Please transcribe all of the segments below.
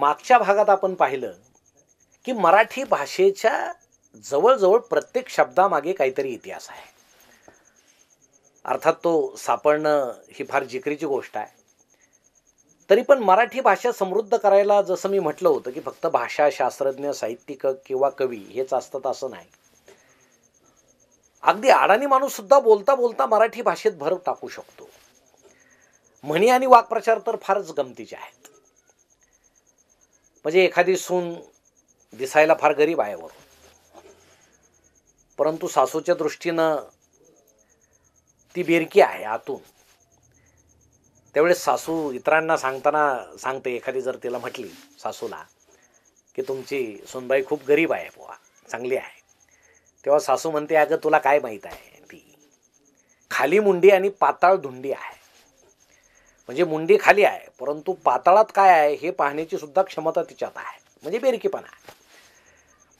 मागच्या भागात आपण पाहिलं की मराठी भाषेच्या जवळजवळ प्रत्येक शब्दामागे काहीतरी इतिहास आहे अर्थात तो सापडणं ही फार जिकरीची गोष्ट आहे तरी पण मराठी भाषा समृद्ध करायला जसं मी म्हटलं होतं की फक्त भाषा शास्त्रज्ञ साहित्यिक किंवा कवी हेच असतात असं नाही अगदी अडाणी माणूससुद्धा बोलता बोलता मराठी भाषेत भर टाकू शकतो म्हणी आणि वाक्प्रचार तर फारच गमतीचे आहेत म्हणजे एखादी सून दिसायला फार गरीब आहे वरून परंतु सासूच्या दृष्टीनं ती बेरकी आहे आतून त्यावेळेस सासू इतरांना सांगताना सांगते एखादी जर तिला म्हटली सासूला की तुमची सुनबाई खूप गरीब आहे बुवा चांगली आहे तेव्हा सासू म्हणते अगं तुला काय माहीत आहे ती खाली मुंडी आणि पाताळ धुंडी आहे म्हणजे मुंडी खाली आहे परंतु पाताळात काय आहे हे पाहण्याची सुद्धा क्षमता तिच्यात आहे म्हणजे बेरकीपणा आहे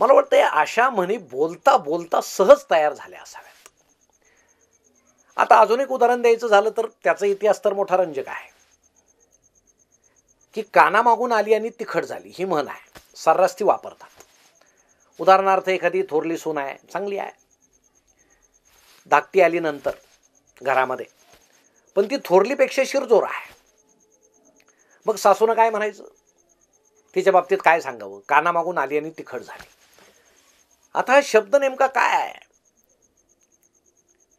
मला वाटतं अशा म्हणी बोलता बोलता सहज तयार झाल्या असाव्यात आता अजून एक उदाहरण द्यायचं झालं तर त्याचा इतिहास तर मोठा रंजक आहे की कानामागून आली आणि तिखट झाली ही म्हण आहे सर्रास ती वापरतात उदाहरणार्थ एखादी थोरली सून आहे चांगली आहे धाकटी आली नंतर घरामध्ये पण ती थोरलीपेक्षा शिरजोर आहे मग सासूनं काय म्हणायचं तिच्या बाबतीत काय सांगावं कानामागून आली आणि तिखट झाली आता हा शब्द नेमका काय आहे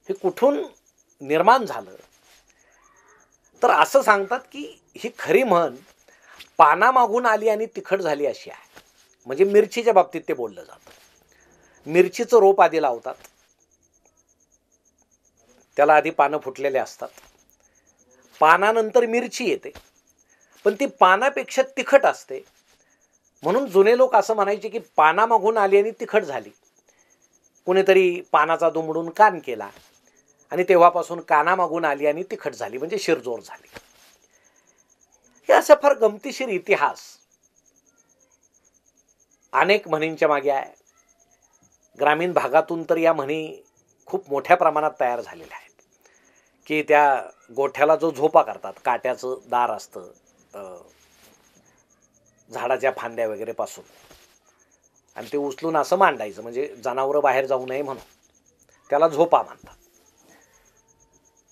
हे कुठून निर्माण झालं तर असं सांगतात की ही खरी म्हण पानामागून आली आणि तिखट झाली अशी आहे म्हणजे मिरचीच्या बाबतीत ते बोललं जातं मिरचीचं रोप आधी लावतात त्याला आधी पानं फुटलेले असतात पानानंतर मिरची येते पण ती पानापेक्षा तिखट असते म्हणून जुने लोक असं म्हणायचे की पानामागून आली आणि तिखट झाली कुणीतरी पानाचा दुमडून कान केला आणि तेव्हापासून कानामागून आली आणि तिखट झाली म्हणजे शिरजोर झाली हे असा फार गमतीशीर इतिहास अनेक म्हणींच्या मागे आहे ग्रामीण भागातून तर या म्हणी खूप मोठ्या प्रमाणात तयार झालेल्या आहेत की त्या गोठ्याला जो झोपा करतात काट्याचं दार असतं झाडाच्या फांद्या वगैरेपासून आणि ते उचलून असं मांडायचं म्हणजे जनावरं बाहेर जाऊ नये म्हणून त्याला झोपा मानतात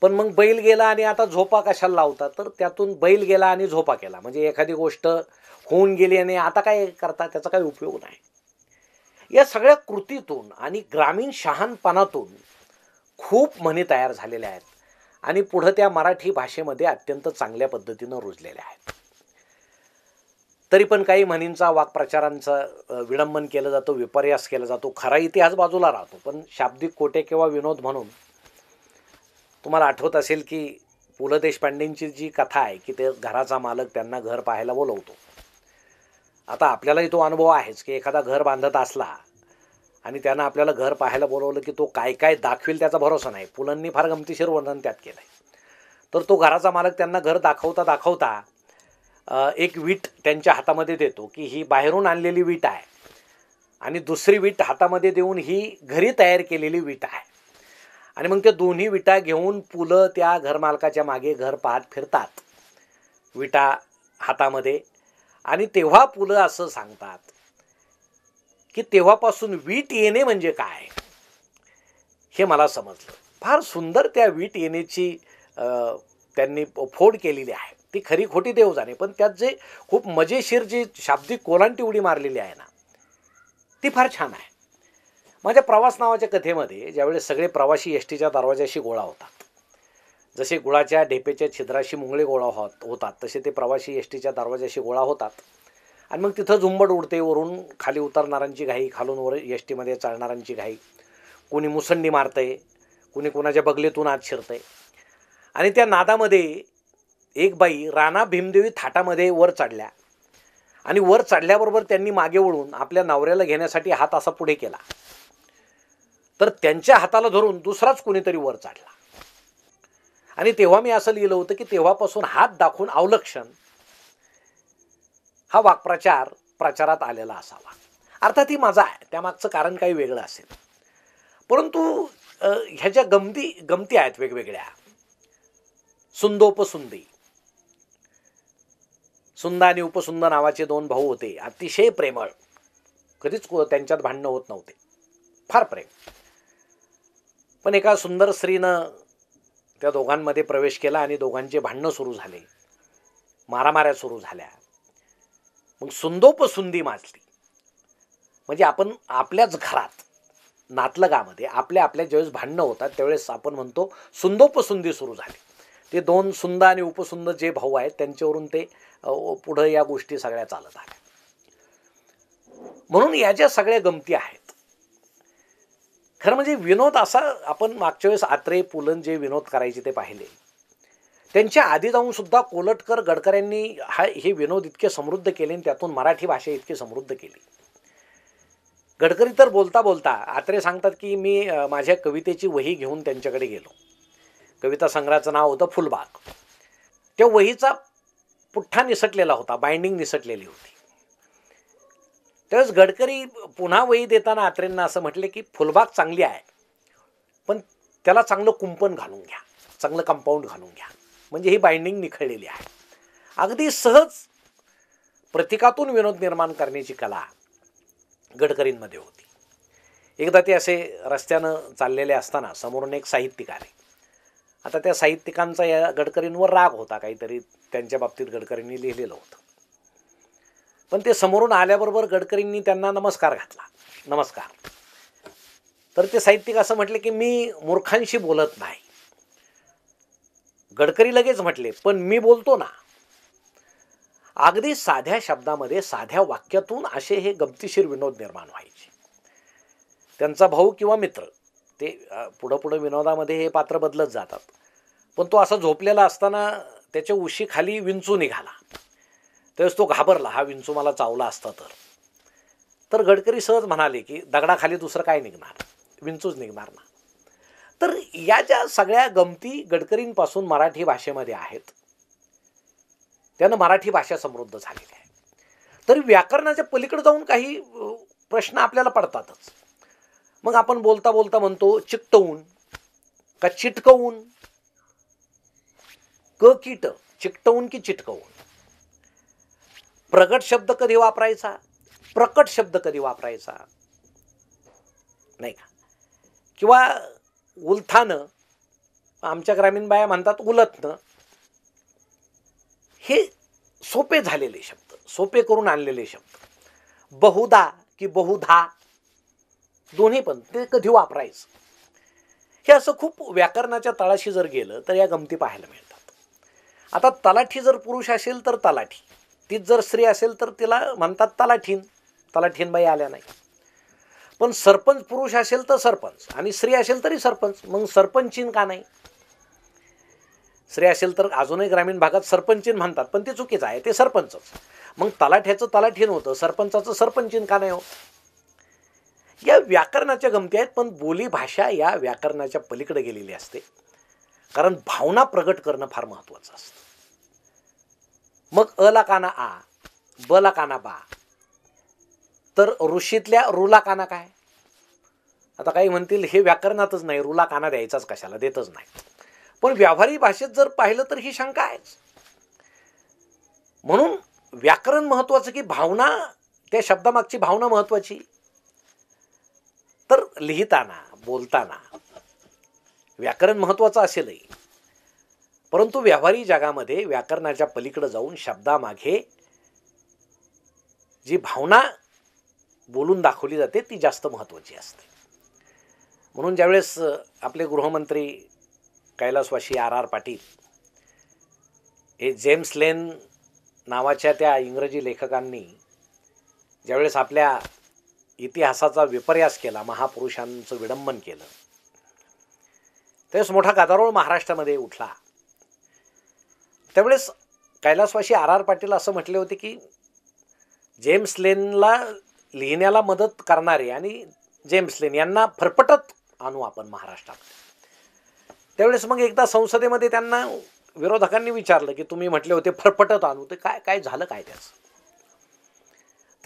पण मग बैल गेला आणि आता झोपा कशाला लावतात तर त्यातून बैल गेला आणि झोपा केला म्हणजे एखादी गोष्ट होऊन गेली आणि आता काय करता त्याचा काही उपयोग नाही या सगळ्या कृतीतून आणि ग्रामीण शहाणपणातून खूप म्हणी तयार झालेल्या आहेत आणि पुढं त्या मराठी भाषेमध्ये अत्यंत चांगल्या पद्धतीनं रुजलेल्या आहेत तरी पण काही म्हणींचा वाक्प्रचारांचं विडंबन केलं जातो विपर्यास केला जातो खरा इतिहास बाजूला राहतो पण शाब्दिक कोटे किंवा विनोद म्हणून तुम्हाला आठवत असेल की पु ल देशपांडेंची जी कथा आहे की ते घराचा मालक त्यांना घर पाहायला बोलवतो आता आपल्यालाही तो अनुभव आहेच की एखादा घर बांधत असला आणि त्यानं आपल्याला घर पाहायला बोलवलं की तो काय काय दाखवेल त्याचा भरोसा नाही पुलांनी फार गमतीशीर वर्णन त्यात केलं आहे तर तो घराचा मालक त्यांना घर दाखवता दाखवता एक वीट त्यांच्या हातामध्ये देतो की ही बाहेरून आणलेली वीट आहे आणि दुसरी वीट हातामध्ये देऊन ही घरी तयार केलेली वीट आहे आणि मग त्या दोन्ही विटा घेऊन पुलं त्या घरमालकाच्या मागे घर पाहत फिरतात विटा हातामध्ये आणि तेव्हा पुलं असं सांगतात की तेव्हापासून वीट येणे म्हणजे काय हे मला समजलं फार सुंदर त्या वीट येण्याची त्यांनी फोड केलेली आहे ती खरी खोटी देव जाणे पण त्यात जे खूप मजेशीर जी शाब्दिक कोलांटी उडी मारलेली आहे ना ती फार छान आहे माझ्या प्रवास नावाच्या कथेमध्ये ज्यावेळेस सगळे प्रवासी एस टीच्या दरवाजाशी गोळा होतात जसे गुळाच्या ढेपेच्या छिद्राशी मुंगळे गोळा होत होतात तसे ते प्रवासी एस टीच्या दरवाजाशी गोळा होतात आणि मग तिथं झुंबड उडते वरून खाली उतरणाऱ्यांची घाई खालून वर एस टीमध्ये चालणाऱ्यांची घाई कोणी मुसंडी मारते कोणी कोणाच्या बगलेतून आत शिरतंय आणि त्या नादामध्ये एक बाई राणा भीमदेवी थाटामध्ये वर चढल्या आणि वर चढल्याबरोबर त्यांनी मागे वळून आपल्या नवऱ्याला घेण्यासाठी हात असा पुढे केला तर त्यांच्या हाताला धरून दुसराच कोणीतरी वर चढला आणि तेव्हा मी असं लिहिलं होतं की तेव्हापासून हात दाखवून अवलक्षण हा वाक्प्रचार प्रचारात आलेला असावा अर्थात ही माझा आहे त्यामागचं कारण काही वेगळं असेल परंतु ह्या ज्या गमती गमती आहेत वेगवेगळ्या सुंदोपसुंदी सुंद आणि उपसुंद नावाचे दोन भाऊ होते अतिशय प्रेमळ कधीच त्यांच्यात भांडणं होत नव्हते फार प्रेम पण एका सुंदर स्त्रीनं त्या दोघांमध्ये प्रवेश केला आणि दोघांचे भांडणं सुरू झाले मारामाऱ्या सुरू झाल्या मग सुंदोपसुंदी माजली म्हणजे आपण आपल्याच घरात नातलगामध्ये आपल्या आपल्या ज्यावेळेस भांडणं होतात त्यावेळेस आपण म्हणतो सुंदोपसुंदी सुरू झाली ते दोन सुंद आणि उपसुंद जे भाऊ आहेत त्यांच्यावरून ते पुढं या गोष्टी सगळ्या चालत आल्या म्हणून या ज्या सगळ्या गमती आहेत खरं म्हणजे विनोद असा आपण मागच्या वेळेस आत्रे पुलन जे विनोद करायचे ते पाहिले त्यांच्या आधी जाऊन सुद्धा कोलटकर गडकऱ्यांनी हा हे विनोद इतके समृद्ध केले आणि त्यातून मराठी भाषा इतकी समृद्ध केली गडकरी तर बोलता बोलता आत्रे सांगतात की मी माझ्या कवितेची वही घेऊन त्यांच्याकडे गेलो कविता संग्रहाचं नाव होतं फुलबाग त्या वहीचा पुठ्ठा निसटलेला होता बाइंडिंग निसटलेली होती त्यावेळेस गडकरी पुन्हा वही देताना आत्रेंना असं म्हटले की फुलबाग चांगली आहे पण त्याला चांगलं कुंपण घालून घ्या चांगलं कंपाऊंड घालून घ्या म्हणजे ही बाइंडिंग निखळलेली आहे अगदी सहज प्रतिकातून विनोद निर्माण करण्याची कला गडकरींमध्ये होती एकदा ते असे रस्त्यानं चाललेले असताना समोरून एक साहित्यिक आले आता त्या साहित्यिकांचा या गडकरींवर राग होता काहीतरी त्यांच्या बाबतीत गडकरींनी लिहिलेलं होतं पण ते समोरून आल्याबरोबर गडकरींनी त्यांना नमस्कार घातला नमस्कार तर ते साहित्यिक असं म्हटले की मी मूर्खांशी बोलत नाही गडकरी लगेच म्हटले पण मी बोलतो ना अगदी साध्या शब्दामध्ये साध्या वाक्यातून असे हे गमतीशीर विनोद निर्माण व्हायचे त्यांचा भाऊ किंवा मित्र ते पुढं पुढं विनोदामध्ये हे पात्र बदलत जातात पण तो असा झोपलेला असताना त्याच्या उशी खाली विंचू निघाला त्यावेळेस तो घाबरला हा विंचू मला चावला असता तर तर गडकरी सहज म्हणाले की दगडाखाली दुसरं काय निघणार विंचूच निघणार ना तर या ज्या सगळ्या गमती गडकरींपासून मराठी भाषेमध्ये आहेत त्यानं मराठी भाषा समृद्ध झालेली आहे तर व्याकरणाच्या पलीकडे जाऊन काही प्रश्न आपल्याला पडतातच मग आपण बोलता बोलता म्हणतो चिकटवून का चिटकवून क कीट चिकटवून की चिटकवून प्रगट शब्द कधी वापरायचा प्रकट शब्द कधी वापरायचा नाही का किंवा उलथानं आमच्या ग्रामीण बाया म्हणतात उलथनं हे सोपे झालेले शब्द सोपे करून आणलेले शब्द बहुदा की बहुधा दोन्ही पण ते कधी वापरायचं हे असं खूप व्याकरणाच्या तळाशी जर गेलं तर या गमती पाहायला मिळतात आता तलाठी जर पुरुष असेल तर तलाठी तीच जर स्त्री असेल तर तिला म्हणतात तलाठीन तलाठीन बाई आल्या नाही पण सरपंच पुरुष असेल तर सरपंच आणि स्त्री असेल तरी सरपंच मग सरपंचीन का नाही स्त्री असेल तर अजूनही ग्रामीण भागात सरपंचीन म्हणतात पण ते चुकीचं आहे ते सरपंचच मग तलाठ्याचं तलाठीन होतं सरपंचाचं सरपंचीन का नाही हो या व्याकरणाच्या गमती आहेत पण बोलीभाषा या व्याकरणाच्या पलीकडे गेलेली असते कारण भावना प्रगट करणं फार महत्त्वाचं असतं मग अला काना आ बला काना बा तर ऋषीतल्या रुला काना काय आता काही म्हणतील हे व्याकरणातच नाही रुला काना द्यायचाच कशाला देतच नाही पण व्यावहारिक भाषेत जर पाहिलं तर ही शंका आहेच म्हणून व्याकरण महत्त्वाचं की भावना त्या शब्दामागची भावना महत्वाची तर लिहिताना बोलताना व्याकरण महत्त्वाचं असेलही परंतु व्यावहारिक जगामध्ये व्याकरणाच्या पलीकडे जाऊन शब्दामागे जी भावना बोलून दाखवली जाते ती जास्त महत्त्वाची असते म्हणून ज्यावेळेस आपले गृहमंत्री कैलासवाशी आर आर पाटील हे जेम्स लेन नावाच्या त्या इंग्रजी लेखकांनी ज्यावेळेस आपल्या इतिहासाचा विपर्यास केला महापुरुषांचं विडंबन केलं त्यावेळेस मोठा गदारोळ महाराष्ट्रामध्ये उठला त्यावेळेस कैलासवाशी आर आर पाटील असं म्हटले होते की जेम्स लेनला लिहिण्याला मदत करणारे आणि जेम्स लेन यांना फरफटत आणू आपण महाराष्ट्रात त्यावेळेस मग एकदा संसदेमध्ये त्यांना विरोधकांनी विचारलं की तुम्ही म्हटले होते फरफटत आणू ते काय काय झालं काय त्याचं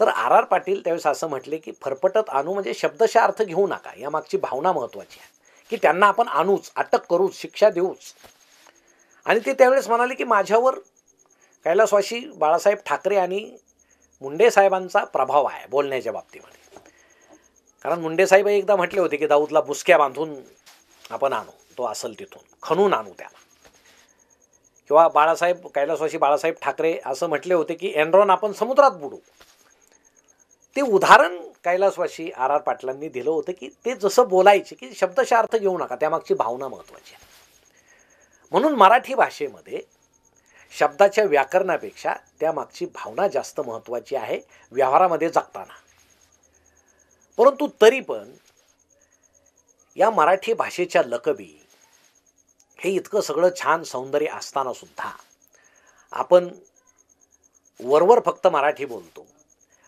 तर आर आर पाटील त्यावेळेस असं म्हटले की फरफटत आणू म्हणजे शब्दशा अर्थ घेऊ नका या मागची भावना महत्त्वाची आहे की त्यांना आपण आणूच अटक करूच शिक्षा देऊच आणि ते त्यावेळेस म्हणाले की माझ्यावर कैलासवाशी बाळासाहेब ठाकरे आणि मुंडे साहेबांचा प्रभाव आहे बोलण्याच्या बाबतीमध्ये कारण मुंडेसाहेब एकदा म्हटले होते की दाऊदला बुसक्या बांधून आपण आणू तो असेल तिथून खणून आणू त्याला किंवा बाळासाहेब कैलासवाशी बाळासाहेब ठाकरे असं म्हटले होते की एनरॉन आपण समुद्रात बुडू ते उदाहरण कैलासवाशी आर आर पाटलांनी दिलं होतं की ते जसं बोलायचे की शब्दशा अर्थ घेऊ नका त्यामागची भावना महत्त्वाची आहे म्हणून मराठी भाषेमध्ये शब्दाच्या व्याकरणापेक्षा त्यामागची भावना जास्त महत्त्वाची आहे व्यवहारामध्ये जगताना परंतु तरी पण या मराठी भाषेच्या लकबी हे इतकं सगळं छान सौंदर्य असताना सुद्धा आपण वरवर फक्त मराठी बोलतो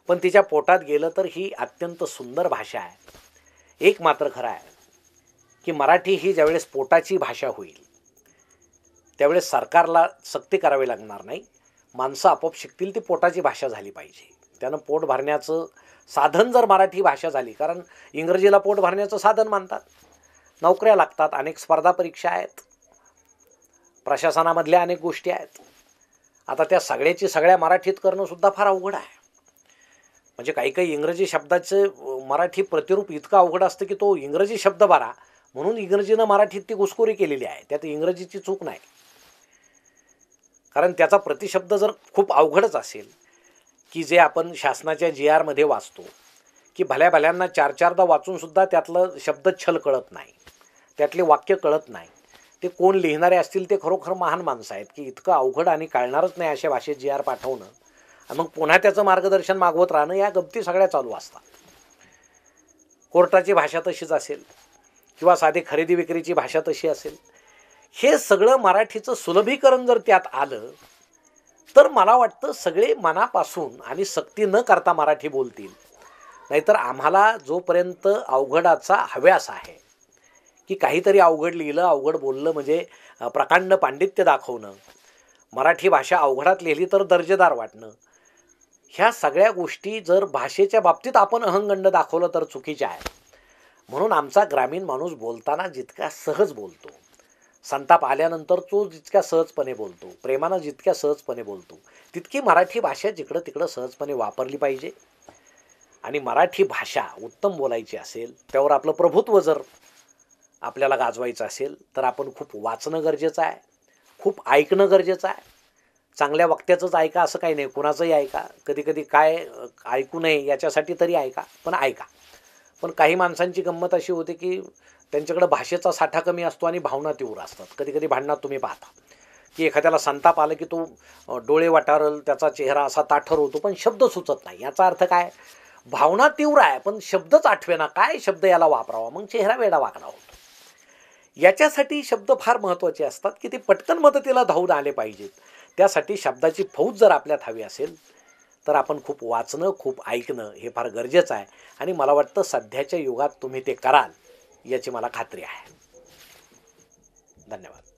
पण तिच्या पोटात गेलं तर ही अत्यंत सुंदर भाषा आहे एक मात्र खरं आहे की मराठी ही ज्यावेळेस पोटाची भाषा होईल त्यावेळेस सरकारला सक्ती करावी लागणार नाही माणसं आपोआप शिकतील ती पोटाची भाषा झाली पाहिजे त्यानं पोट भरण्याचं साधन जर मराठी भाषा झाली कारण इंग्रजीला पोट भरण्याचं साधन मानतात नोकऱ्या लागतात अनेक स्पर्धा परीक्षा आहेत प्रशासनामधल्या अनेक गोष्टी आहेत आता त्या सगळ्याची सगळ्या मराठीत करणं सुद्धा फार अवघड आहे म्हणजे काही काही इंग्रजी शब्दाचं मराठी प्रतिरूप इतकं अवघड असतं की तो इंग्रजी शब्द बरा म्हणून इंग्रजीनं मराठीत ती घुसखोरी केलेली आहे त्यात इंग्रजीची चूक नाही कारण त्याचा प्रतिशब्द जर खूप अवघडच असेल की जे आपण शासनाच्या जी आरमध्ये वाचतो की भल्या भल्यांना चार चारदा वाचूनसुद्धा त्यातलं छल कळत नाही त्यातले वाक्य कळत नाही ते कोण लिहिणारे असतील ते खरोखर महान माणसं आहेत की इतकं अवघड आणि कळणारच नाही अशा भाषेत जी आर पाठवणं आणि मग पुन्हा त्याचं मार्गदर्शन मागवत राहणं या गमती सगळ्या चालू असतात कोर्टाची भाषा तशीच असेल किंवा साधी खरेदी विक्रीची भाषा तशी असेल हे सगळं मराठीचं सुलभीकरण जर त्यात आलं तर मला वाटतं सगळे मनापासून आणि सक्ती न करता मराठी बोलतील नाहीतर आम्हाला जोपर्यंत अवघडाचा हव्यास आहे की काहीतरी अवघड लिहिलं अवघड बोललं म्हणजे प्रकांड पांडित्य दाखवणं मराठी भाषा अवघडात लिहिली तर दर्जेदार वाटणं ह्या सगळ्या गोष्टी जर भाषेच्या बाबतीत आपण अहंगंड दाखवलं तर चुकीच्या आहे म्हणून आमचा ग्रामीण माणूस बोलताना जितका सहज बोलतो संताप आल्यानंतर तो जितक्या सहजपणे बोलतो प्रेमानं जितक्या सहजपणे बोलतो तितकी मराठी भाषा जिकडं तिकडं सहजपणे वापरली पाहिजे आणि मराठी भाषा उत्तम बोलायची असेल त्यावर आपलं प्रभुत्व जर आपल्याला गाजवायचं असेल तर आपण खूप वाचणं गरजेचं आहे खूप ऐकणं गरजेचं आहे चांगल्या वक्त्याचंच ऐका असं काही नाही कुणाचंही ऐका कधी कधी काय ऐकू नये याच्यासाठी तरी ऐका पण ऐका पण काही माणसांची गंमत अशी होते की त्यांच्याकडे भाषेचा साठा कमी असतो आणि भावना तीव्र असतात कधी कधी भांडणात तुम्ही पाहता की एखाद्याला संताप आलं की तो डोळे वाटारल त्याचा चेहरा असा ताठर होतो पण शब्द सुचत नाही याचा अर्थ काय भावना तीव्र आहे पण शब्दच आठवेना काय शब्द याला वापरावा मग चेहरा वेडा वाकडा होतो याच्यासाठी शब्द फार महत्त्वाचे असतात की ते पटकन मदतीला धावून आले पाहिजेत त्यासाठी शब्दाची फौज जर आपल्यात हवी असेल तर आपण खूप वाचणं खूप ऐकणं हे फार गरजेचं आहे आणि मला वाटतं सध्याच्या युगात तुम्ही ते कराल याची मला खात्री आहे धन्यवाद